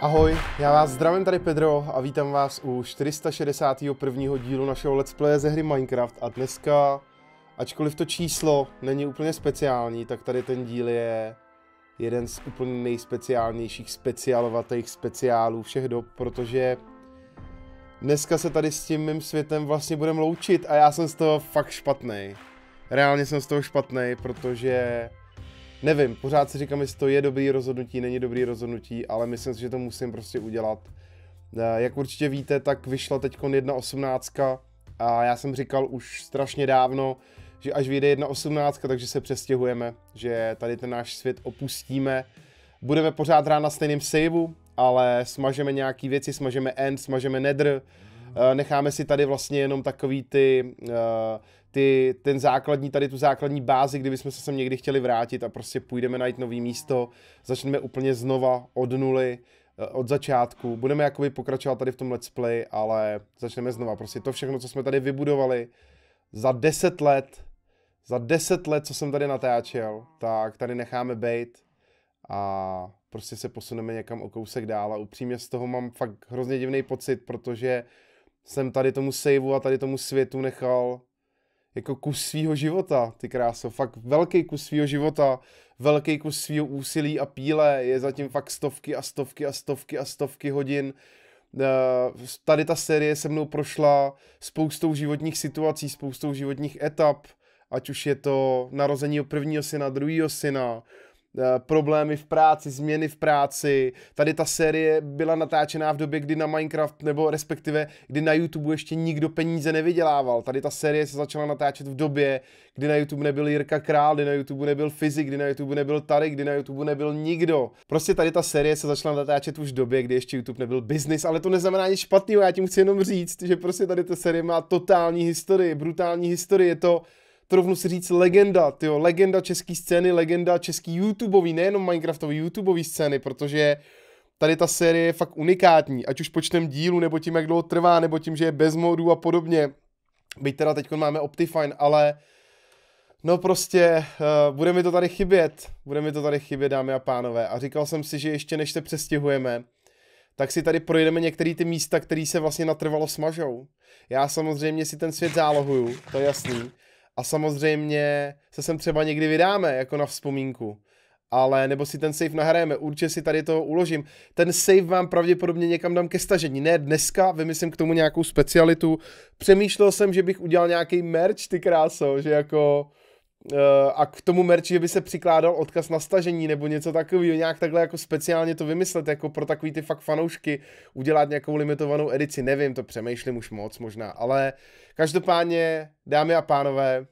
Ahoj, já vás zdravím tady Pedro a vítám vás u 461. dílu našeho Let's Play ze hry Minecraft a dneska, ačkoliv to číslo není úplně speciální, tak tady ten díl je jeden z úplně nejspeciálnějších speciálovatých speciálů všech dob, protože dneska se tady s tím mým světem vlastně budeme loučit a já jsem z toho fakt špatný. Reálně jsem z toho špatný, protože nevím, pořád si říkám, jestli to je dobrý rozhodnutí, není dobrý rozhodnutí, ale myslím si, že to musím prostě udělat. Eh, jak určitě víte, tak vyšla teď 1.18 a já jsem říkal už strašně dávno, že až vyjde 1.18, takže se přestěhujeme, že tady ten náš svět opustíme. Budeme pořád hrát na stejném saveu, ale smažeme nějaký věci, smažeme end, smažeme nedr, eh, necháme si tady vlastně jenom takový ty uh, ty, ten základní, tady tu základní bázi, kdybychom se sem někdy chtěli vrátit a prostě půjdeme najít nový místo, začneme úplně znova od nuly, eh, od začátku. Budeme jakoby pokračovat tady v tom let's play, ale začneme znova. Prostě to všechno, co jsme tady vybudovali za 10 let, za 10 let, co jsem tady natáčel, tak tady necháme bejt a prostě se posuneme někam o kousek dál a upřímně z toho mám fakt hrozně divný pocit, protože jsem tady tomu saveu a tady tomu světu nechal jako kus svého života, ty kráso, fakt velký kus svého života, velký kus svého úsilí a píle, je zatím fakt stovky a stovky a stovky a stovky hodin. Eh, tady ta série se mnou prošla spoustou životních situací, spoustou životních etap, ať už je to narození prvního syna, druhého syna, Eh, problémy v práci, změny v práci. Tady ta série byla natáčená v době, kdy na Minecraft nebo respektive kdy na YouTube ještě nikdo peníze nevydělával. Tady ta série se začala natáčet v době, kdy na YouTube nebyl Jirka Král, kdy na YouTube nebyl Fyzik, kdy na YouTube nebyl Tarek, kdy na YouTube nebyl nikdo. Prostě tady ta série se začala natáčet už v době, kdy ještě YouTube nebyl business, ale to neznamená nic špatného. Já tím chci jenom říct, že prostě tady ta série má totální historii, brutální historii. Je to trovnu si říct, legenda, tyjo, legenda české scény, legenda český YouTubeový, nejenom Minecraftový, YouTubeový scény, protože tady ta série je fakt unikátní, ať už počtem dílu, nebo tím, jak dlouho trvá, nebo tím, že je bez modů a podobně. Byť teda teď máme Optifine, ale no prostě, uh, bude mi to tady chybět, bude mi to tady chybět, dámy a pánové. A říkal jsem si, že ještě než se přestěhujeme, tak si tady projdeme některé ty místa, které se vlastně natrvalo smažou. Já samozřejmě si ten svět zálohuju, to je jasný a samozřejmě se sem třeba někdy vydáme jako na vzpomínku. Ale nebo si ten save nahrajeme, určitě si tady to uložím. Ten save vám pravděpodobně někam dám ke stažení. Ne dneska, vymyslím k tomu nějakou specialitu. Přemýšlel jsem, že bych udělal nějaký merch, ty kráso, že jako Eh, a k tomu merči, že by se přikládal odkaz na stažení nebo něco takového, nějak takhle jako speciálně to vymyslet, jako pro takový ty fakt fanoušky, udělat nějakou limitovanou edici, nevím, to přemýšlím už moc možná, ale každopádně, dámy a pánové,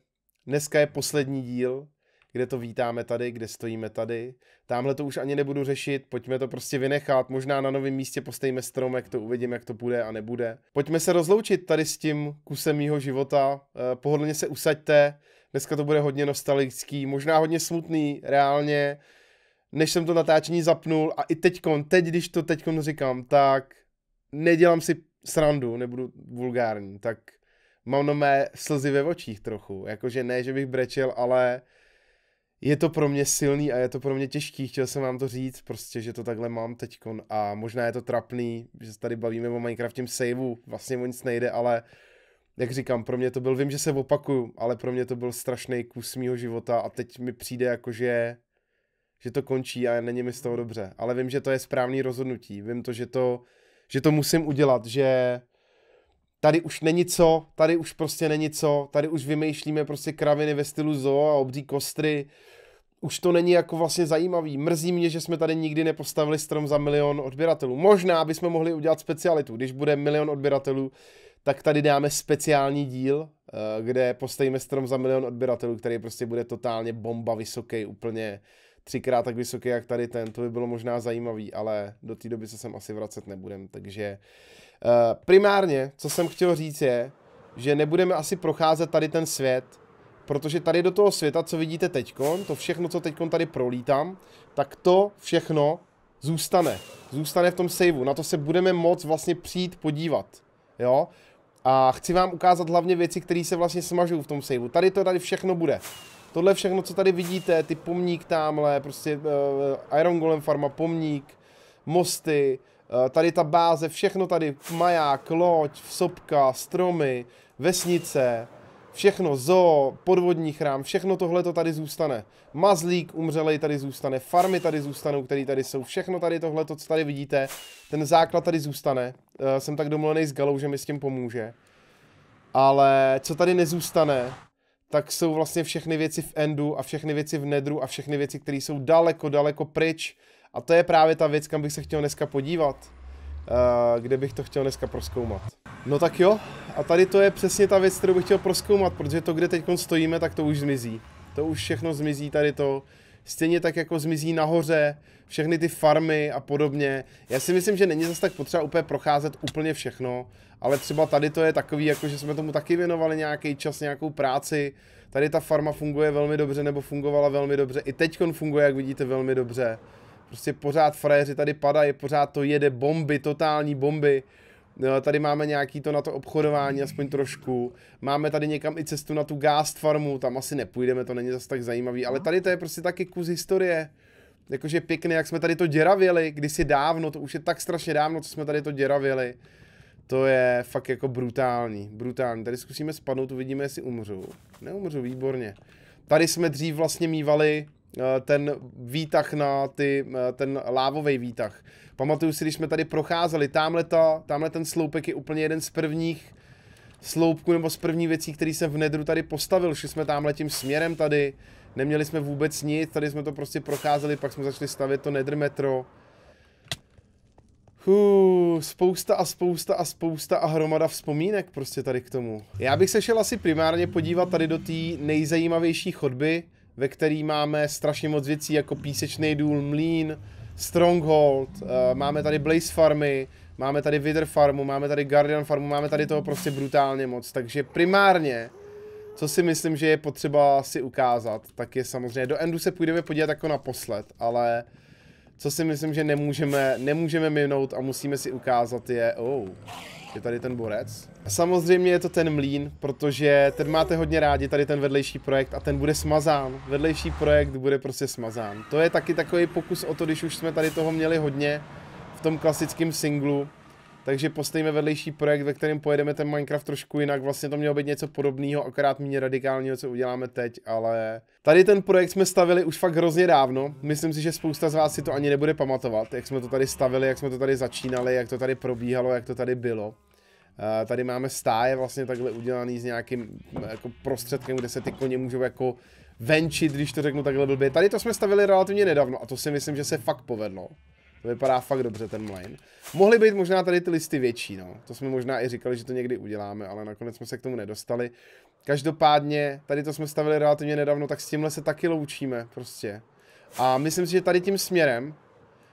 dneska je poslední díl, kde to vítáme tady, kde stojíme tady. Tamhle to už ani nebudu řešit, pojďme to prostě vynechat, možná na novém místě postejme stromek, to uvidím, jak to bude a nebude. Pojďme se rozloučit tady s tím kusem mýho života, eh, pohodlně se usaďte, Dneska to bude hodně nostalgický, možná hodně smutný, reálně. Než jsem to natáčení zapnul a i teďkon, teď, když to teďkon říkám, tak nedělám si srandu, nebudu vulgární, tak mám na mé slzy ve očích trochu. Jakože ne, že bych brečel, ale je to pro mě silný a je to pro mě těžký. Chtěl jsem vám to říct, prostě, že to takhle mám teďkon a možná je to trapný, že se tady bavíme o Minecraftem saveu, vlastně o nic nejde, ale uh, jak říkám, pro mě to byl, vím, že se opakuju, ale pro mě to byl strašný kus mýho života a teď mi přijde jako, že, že to končí a není mi z toho dobře. Ale vím, že to je správný rozhodnutí, vím to, že to, že to musím udělat, že tady už není co, tady už prostě není co, tady už vymýšlíme prostě kraviny ve stylu zoo a obří kostry, už to není jako vlastně zajímavý. Mrzí mě, že jsme tady nikdy nepostavili strom za milion odběratelů. Možná bychom mohli udělat specialitu, když bude milion odběratelů, tak tady dáme speciální díl, eh, kde postavíme strom za milion odběratelů, který prostě bude totálně bomba vysoký, úplně třikrát tak vysoký, jak tady ten. To by bylo možná zajímavý, ale do té doby se sem asi vracet nebudem. Takže eh, primárně, co jsem chtěl říct je, že nebudeme asi procházet tady ten svět, protože tady do toho světa, co vidíte teď, to všechno, co teď tady prolítám, tak to všechno zůstane. Zůstane v tom saveu. Na to se budeme moc vlastně přijít podívat. Jo? A chci vám ukázat hlavně věci, které se vlastně smažou v tom saveu. Tady to tady všechno bude. Tohle všechno, co tady vidíte, ty pomník tamhle, prostě uh, Iron Golem farma, pomník, mosty, uh, tady ta báze, všechno tady, maják, loď, sopka, stromy, vesnice, Všechno zo, podvodní chrám, všechno tohle to tady zůstane. Mazlík umřelej tady zůstane, farmy tady zůstanou, které tady jsou, všechno tady tohle to, co tady vidíte, ten základ tady zůstane. Uh, jsem tak domluvený s Galou, že mi s tím pomůže. Ale co tady nezůstane, tak jsou vlastně všechny věci v endu a všechny věci v nedru a všechny věci, které jsou daleko, daleko pryč. A to je právě ta věc, kam bych se chtěl dneska podívat. Eh, kde bych to chtěl dneska proskoumat. No tak jo, a tady to je přesně ta věc, kterou bych chtěl proskoumat, protože to, kde teď stojíme, tak to už zmizí. To už všechno zmizí tady to. Stejně tak jako zmizí nahoře, všechny ty farmy a podobně. Já si myslím, že není zase tak potřeba úplně procházet úplně všechno, ale třeba tady to je takový, jako že jsme tomu taky věnovali nějaký čas, nějakou práci. Tady ta farma funguje velmi dobře, nebo fungovala velmi dobře. I teď funguje, jak vidíte, velmi dobře. Prostě pořád frajeři tady padají, pořád to jede bomby, totální bomby. No, tady máme nějaký to na to obchodování, aspoň trošku. Máme tady někam i cestu na tu gást farmu, tam asi nepůjdeme, to není zase tak zajímavý, ale no. tady to je prostě taky kus historie. Jakože pěkný, jak jsme tady to děravili, kdysi dávno, to už je tak strašně dávno, co jsme tady to děravili. To je fakt jako brutální, brutální. Tady zkusíme spadnout, uvidíme, jestli umřu. Neumřu, výborně. Tady jsme dřív vlastně mývali Eh, ten výtah na ty, eh, ten lávový výtah. Pamatuju si, když jsme tady procházeli, tamhle, ta, tamhle ten sloupek je úplně jeden z prvních sloupků nebo z první věcí, který jsem v Nedru tady postavil. Šli jsme tamhle tím směrem tady, neměli jsme vůbec nic, tady jsme to prostě procházeli, pak jsme začali stavět to Nedr metro. Uh, spousta a spousta a spousta a hromada vzpomínek prostě tady k tomu. Já bych se šel asi primárně podívat tady do té nejzajímavější chodby, ve který máme strašně moc věcí jako Písečný důl, Mlín, Stronghold, eh, máme tady Blaze Farmy, máme tady Wither Farmu, máme tady Guardian Farmu, máme tady toho prostě brutálně moc, takže primárně co si myslím, že je potřeba si ukázat, tak je samozřejmě, do Endu se půjdeme podívat jako naposled, ale uh, co si myslím, že nemůžeme, nemůžeme minout a musíme si ukázat je, oh, je tady ten borec. Samozřejmě je to ten mlín, protože ten máte hodně rádi, tady ten vedlejší projekt a ten bude smazán. Vedlejší projekt bude prostě smazán. To je taky takový pokus o to, když už jsme tady toho měli hodně v tom klasickém singlu, takže postavíme vedlejší projekt, ve kterém pojedeme ten Minecraft trošku jinak. Vlastně to mělo být něco podobného, akorát méně radikálního, co uděláme teď, ale tady ten projekt jsme stavili už fakt hrozně dávno. Myslím si, že spousta z vás si to ani nebude pamatovat, jak jsme to tady stavili, jak jsme to tady začínali, jak to tady probíhalo, jak to tady bylo. Eh, tady máme stáje vlastně takhle udělaný s nějakým jako prostředkem, kde se ty koně můžou jako venčit, když to řeknu takhle blbě. Tady to jsme stavili relativně nedávno a to si myslím, že se fakt povedlo. To vypadá fakt dobře ten mlejn. Mohly být možná tady ty listy větší, no. To jsme možná i říkali, že to někdy uděláme, ale nakonec jsme se k tomu nedostali. Každopádně, tady to jsme stavili relativně nedávno, tak s tímhle se taky loučíme prostě. A myslím si, že tady tím směrem,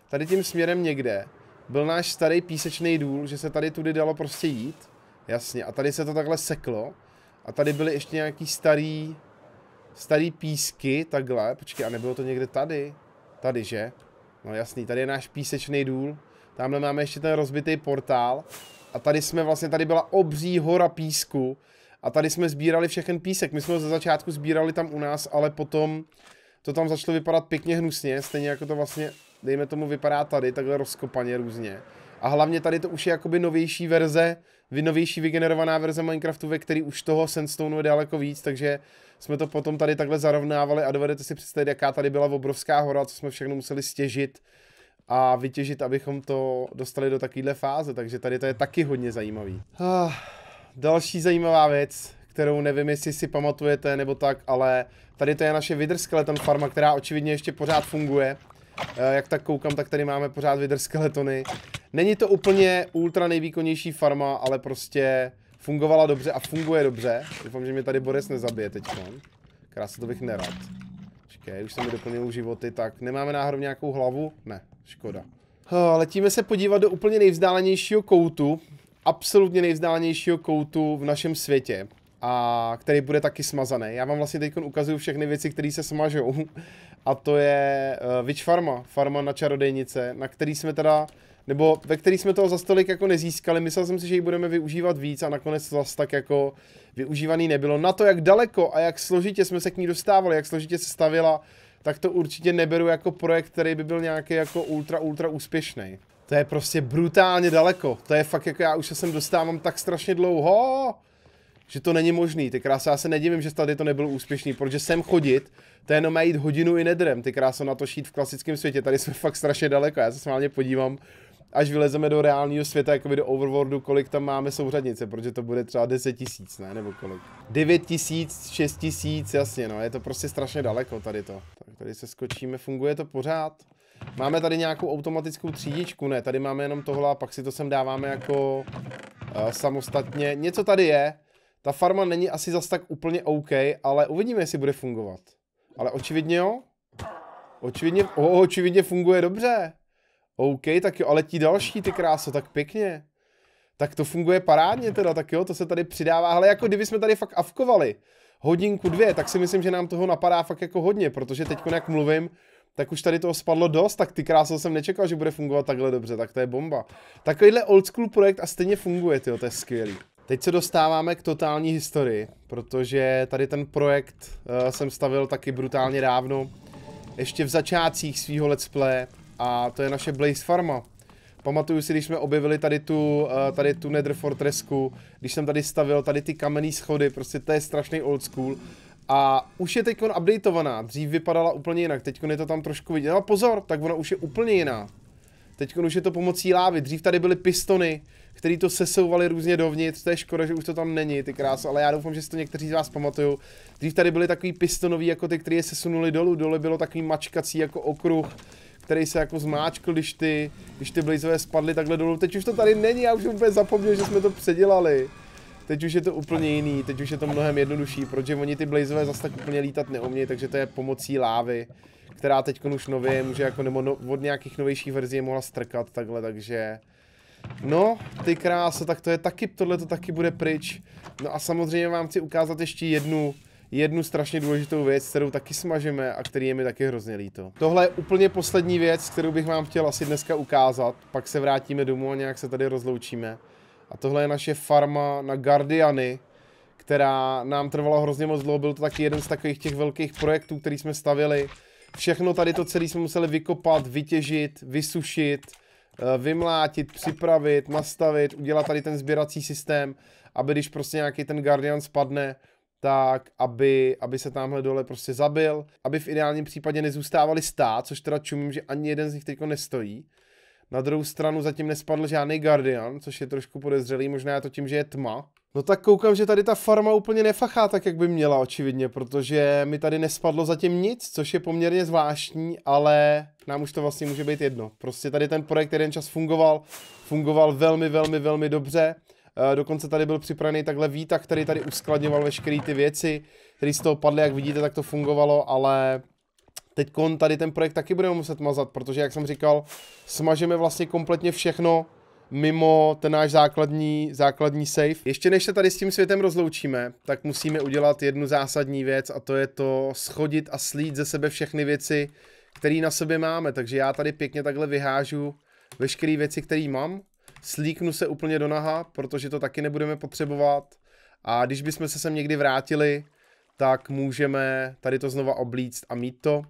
tady tím směrem někde, byl náš starý písečný důl, že se tady tudy dalo prostě jít. Jasně, a tady se to takhle seklo. A tady byly ještě nějaký starý, starý písky, takhle. Počkej, a nebylo to někde tady? Tady, že? No jasný, tady je náš písečný důl, tamhle máme ještě ten rozbitý portál a tady jsme vlastně, tady byla obří hora písku a tady jsme sbírali všechen písek. My jsme ho ze začátku sbírali tam u nás, ale potom to tam začalo vypadat pěkně hnusně, stejně jako to vlastně, dejme tomu, vypadá tady, takhle rozkopaně různě. A hlavně tady to už je jakoby novější verze, novější vygenerovaná verze Minecraftu, ve který už toho Sandstoneu je daleko víc, takže jsme to potom tady takhle zarovnávali a dovedete si představit, jaká tady byla obrovská hora, co jsme všechno museli stěžit a vytěžit, abychom to dostali do takovéhle fáze, takže tady to je taky hodně zajímavý. Ah, další zajímavá věc, kterou nevím, jestli si pamatujete nebo tak, ale tady to je naše vydrskeleton farma, která očividně ještě pořád funguje. Eh, jak tak koukám, tak tady máme pořád vider skeletony. Není to úplně ultra nejvýkonnější farma, ale prostě fungovala dobře a funguje dobře. Doufám, že mě tady Boris nezabije teď. Krásně to bych nerad. Čekaj, už jsem mi doplnil životy, tak nemáme náhodou nějakou hlavu? Ne, škoda. Letíme se podívat do úplně nejvzdálenějšího koutu, absolutně nejvzdálenějšího koutu v našem světě a který bude taky smazaný. Já vám vlastně teď ukazuju všechny věci, které se smažou a to je uh, Witch Farma, farma na čarodejnice, na který jsme teda, nebo ve který jsme toho za stolik jako nezískali, myslel jsem si, že ji budeme využívat víc a nakonec to zase tak jako využívaný nebylo. Na to, jak daleko a jak složitě jsme se k ní dostávali, jak složitě se stavila, tak to určitě neberu jako projekt, který by byl nějaký jako ultra, ultra úspěšný. To je prostě brutálně daleko, to je fakt jako já už se sem dostávám tak strašně dlouho, že to není možný. Ty krása, já se nedivím, že tady to nebylo úspěšný, protože sem chodit, to je jenom jít hodinu i nedrem. Ty krása na to šít v klasickém světě, tady jsme fakt strašně daleko, já se smálně podívám, až vylezeme do reálného světa, jako do Overworldu, kolik tam máme souřadnice, protože to bude třeba 10 tisíc, ne, nebo kolik. 9 tisíc, 6 tisíc, jasně, no, je to prostě strašně daleko tady to. Tak tady se skočíme, funguje to pořád. Máme tady nějakou automatickou třídičku, ne, tady máme jenom tohle a pak si to sem dáváme jako uh, samostatně. Něco tady je, ta farma není asi zas tak úplně OK, ale uvidíme, jestli bude fungovat. Ale očividně jo. Očividně, oh, očividně funguje dobře. OK, tak jo, ale ti další, ty kráso, tak pěkně. Tak to funguje parádně teda, tak jo, to se tady přidává. Ale jako kdyby jsme tady fakt avkovali hodinku dvě, tak si myslím, že nám toho napadá fakt jako hodně, protože teď, jak mluvím, tak už tady toho spadlo dost, tak ty kráso, jsem nečekal, že bude fungovat takhle dobře, tak to je bomba. Takovýhle old school projekt a stejně funguje, jo, to je skvělý. Teď se dostáváme k totální historii, protože tady ten projekt uh, jsem stavil taky brutálně dávno, ještě v začátcích svého let's play a to je naše Blaze Farma. Pamatuju si, když jsme objevili tady tu, uh, tady tu Nether Fortressku, když jsem tady stavil tady ty kamenné schody, prostě to je strašný old school. A už je teď updateovaná, dřív vypadala úplně jinak, teď je to tam trošku vidět. No pozor, tak ona už je úplně jiná. Teď už je to pomocí lávy. Dřív tady byly pistony, které to sesouvaly různě dovnitř. To je škoda, že už to tam není, ty krásy, ale já doufám, že si to někteří z vás pamatují. Dřív tady byly takový pistonový, jako ty, které je sesunuli dolů. Dole bylo takový mačkací jako okruh který se jako zmáčkl, když ty, když ty blazové spadly takhle dolů. Teď už to tady není, já už vůbec zapomněl, že jsme to předělali. Teď už je to úplně jiný, teď už je to mnohem jednodušší, protože oni ty blazové zase tak úplně lítat neumějí, takže to je pomocí lávy která teď už nově může jako, nebo no, od nějakých novějších verzí mohla strkat takhle, takže... No, ty krása, tak to je taky, tohle to taky bude pryč. No a samozřejmě vám chci ukázat ještě jednu, jednu strašně důležitou věc, kterou taky smažeme a který je mi taky hrozně líto. Tohle je úplně poslední věc, kterou bych vám chtěl asi dneska ukázat, pak se vrátíme domů a nějak se tady rozloučíme. A tohle je naše farma na Guardiany, která nám trvala hrozně moc dlouho, byl to taky jeden z takových těch velkých projektů, který jsme stavili. Všechno tady to celé jsme museli vykopat, vytěžit, vysušit, eh, vymlátit, připravit, nastavit, udělat tady ten sběrací systém, aby když prostě nějaký ten Guardian spadne, tak aby, aby se tamhle dole prostě zabil, aby v ideálním případě nezůstávali stát, což teda čumím, že ani jeden z nich teďko nestojí. Na druhou stranu zatím nespadl žádný Guardian, což je trošku podezřelý, možná je to tím, že je tma, No tak koukám, že tady ta farma úplně nefachá tak, jak by měla očividně, protože mi tady nespadlo zatím nic, což je poměrně zvláštní, ale nám už to vlastně může být jedno. Prostě tady ten projekt jeden čas fungoval, fungoval velmi, velmi, velmi dobře. Eh, dokonce tady byl připravený takhle výtah, který tady uskladňoval veškeré ty věci, které z toho padly, jak vidíte, tak to fungovalo, ale teď tady ten projekt taky budeme muset mazat, protože jak jsem říkal, smažeme vlastně kompletně všechno, mimo ten náš základní, základní safe. Ještě než se tady s tím světem rozloučíme, tak musíme udělat jednu zásadní věc a to je to schodit a slít ze sebe všechny věci, které na sobě máme. Takže já tady pěkně takhle vyhážu veškeré věci, které mám. Slíknu se úplně do naha, protože to taky nebudeme potřebovat. A když bychom se sem někdy vrátili, tak můžeme tady to znova oblíct a mít to.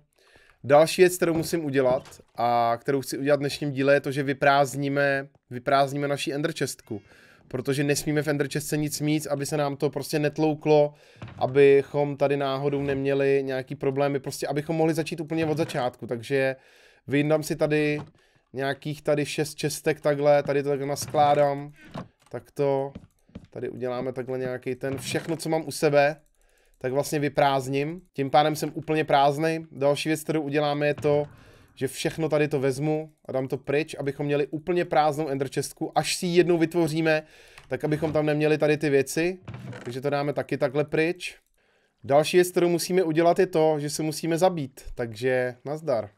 Další věc, kterou musím udělat a kterou chci udělat v dnešním díle, je to, že vyprázdníme, vyprázdníme naší Ender chestku. Protože nesmíme v Ender chestce nic mít, aby se nám to prostě netlouklo, abychom tady náhodou neměli nějaký problémy, prostě abychom mohli začít úplně od začátku. Takže vyndám si tady nějakých tady šest čestek takhle, tady to takhle naskládám, tak to, tady uděláme takhle nějaký ten, všechno, co mám u sebe, tak vlastně vyprázdním. Tím pádem jsem úplně prázdný. Další věc, kterou uděláme, je to, že všechno tady to vezmu a dám to pryč, abychom měli úplně prázdnou ender až si ji jednou vytvoříme, tak abychom tam neměli tady ty věci. Takže to dáme taky takhle pryč. Další věc, kterou musíme udělat, je to, že se musíme zabít. Takže nazdar.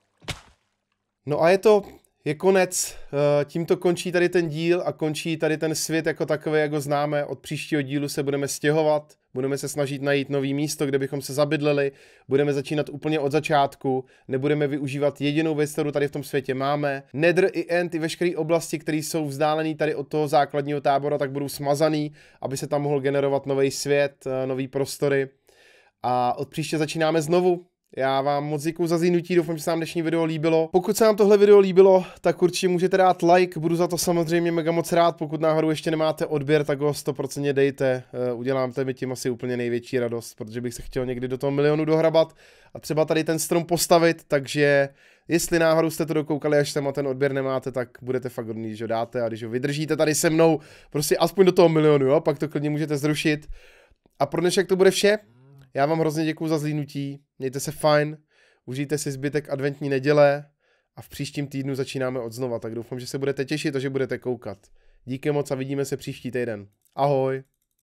No a je to je konec. Eh, Tímto končí tady ten díl a končí tady ten svět jako takový, jako známe. Od příštího dílu se budeme stěhovat, budeme se snažit najít nový místo, kde bychom se zabydleli, budeme začínat úplně od začátku, nebudeme využívat jedinou věc, kterou tady v tom světě máme. Nedr i End, i veškeré oblasti, které jsou vzdálené tady od toho základního tábora, tak budou smazaný, aby se tam mohl generovat nový svět, eh, nový prostory. A od příště začínáme znovu. Já vám moc děkuji za zínutí, doufám, že se vám dnešní video líbilo. Pokud se vám tohle video líbilo, tak určitě můžete dát like, budu za to samozřejmě mega moc rád. Pokud náhodou ještě nemáte odběr, tak ho 100% dejte. Eh, Uděláte mi tím asi úplně největší radost, protože bych se chtěl někdy do toho milionu dohrabat a třeba tady ten strom postavit, takže jestli náhodou jste to dokoukali až tam a ten odběr nemáte, tak budete fakt hodný, že ho dáte a když ho vydržíte tady se mnou, prostě aspoň do toho milionu, jo, pak to klidně můžete zrušit. A pro dnešek to bude vše. Já vám hrozně děkuji za zlínutí, mějte se fajn, užijte si zbytek adventní neděle a v příštím týdnu začínáme od znova, tak doufám, že se budete těšit a že budete koukat. Díky moc a vidíme se příští týden. Ahoj!